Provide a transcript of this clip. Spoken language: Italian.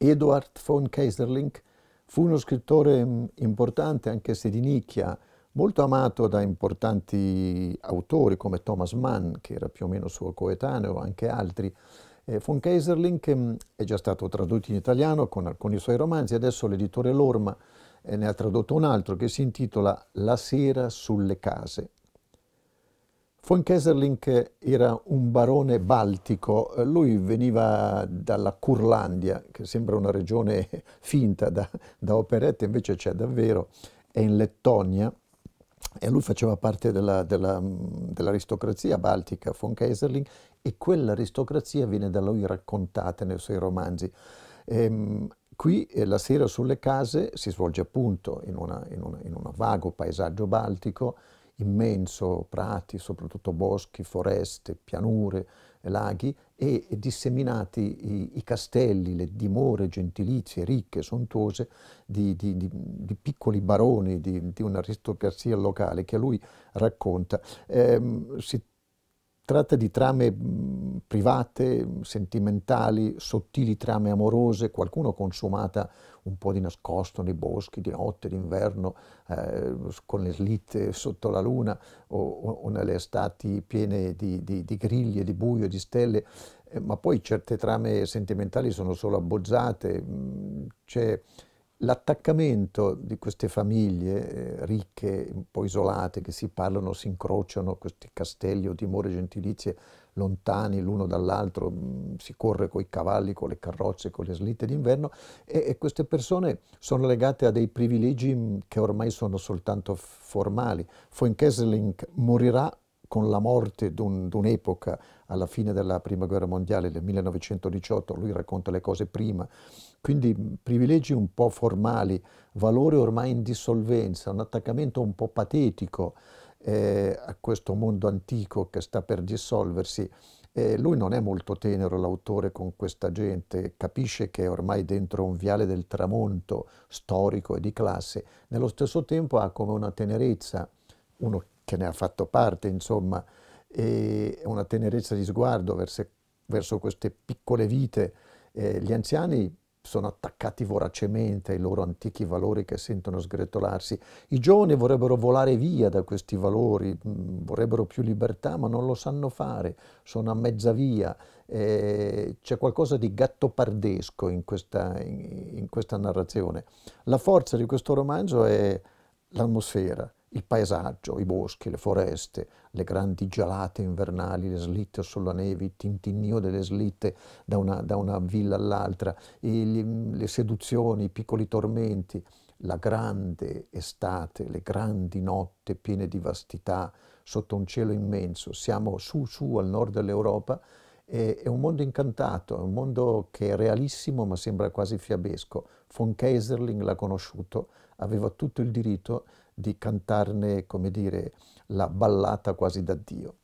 Eduard von Kaiserling fu uno scrittore mm, importante, anche se di nicchia, molto amato da importanti autori come Thomas Mann, che era più o meno suo coetaneo, anche altri. von Kaiserling mm, è già stato tradotto in italiano con alcuni suoi romanzi, adesso l'editore Lorma eh, ne ha tradotto un altro che si intitola La sera sulle case. Von Keserling era un barone baltico, lui veniva dalla Curlandia, che sembra una regione finta da, da operette, invece c'è davvero, è in Lettonia e lui faceva parte della, della, dell'aristocrazia baltica von Keserling, e quell'aristocrazia viene da lui raccontata nei suoi romanzi. Ehm, qui eh, la sera sulle case si svolge appunto in un vago paesaggio baltico, immenso, prati, soprattutto boschi, foreste, pianure, laghi e disseminati i, i castelli, le dimore gentilizie, ricche, sontuose, di, di, di, di piccoli baroni, di, un'aristocrazia locale che lui racconta. Eh, si Tratta di trame private, sentimentali, sottili trame amorose, qualcuno consumata un po' di nascosto nei boschi, di notte, d'inverno, eh, con le slitte sotto la luna o, o nelle estati piene di, di, di griglie, di buio, di stelle, eh, ma poi certe trame sentimentali sono solo abbozzate, c'è L'attaccamento di queste famiglie eh, ricche, un po' isolate, che si parlano, si incrociano, questi castelli o dimore gentilizie lontani l'uno dall'altro, mh, mm, si corre con i cavalli, con le carrozze, con le slitte d'inverno e, e queste persone sono legate a dei privilegi mm, che ormai sono soltanto formali. Von Kesseling morirà con la morte d'un'epoca un, alla fine della prima guerra mondiale, nel 1918, lui racconta le cose prima, quindi privilegi un po' formali, valore ormai in dissolvenza, un attaccamento un po' patetico eh, a questo mondo antico che sta per dissolversi. Eh, lui non è molto tenero l'autore con questa gente, capisce che è ormai dentro un viale del tramonto storico e di classe, nello stesso tempo ha come una tenerezza, uno che ne ha fatto parte, insomma, e una tenerezza di sguardo verso, verso queste piccole vite. Eh, gli anziani sono attaccati voracemente ai loro antichi valori che sentono sgretolarsi. I giovani vorrebbero volare via da questi valori, mh, mm, vorrebbero più libertà, ma non lo sanno fare, sono a mezza via. Eh, c'è qualcosa di gattopardesco in questa, in, in questa narrazione. La forza di questo romanzo è l'atmosfera, il paesaggio, i boschi, le foreste, le grandi gelate invernali, le slitte sulla neve, il tintinnio delle slitte da una, da una villa all'altra, le seduzioni, i piccoli tormenti, la grande estate, le grandi notti piene di vastità sotto un cielo immenso. Siamo su, su al nord dell'Europa. È, è un mondo incantato, è un mondo che è realissimo ma sembra quasi fiabesco. Von Kaiserling l'ha conosciuto, aveva tutto il diritto di cantarne, come dire, la ballata quasi da Dio.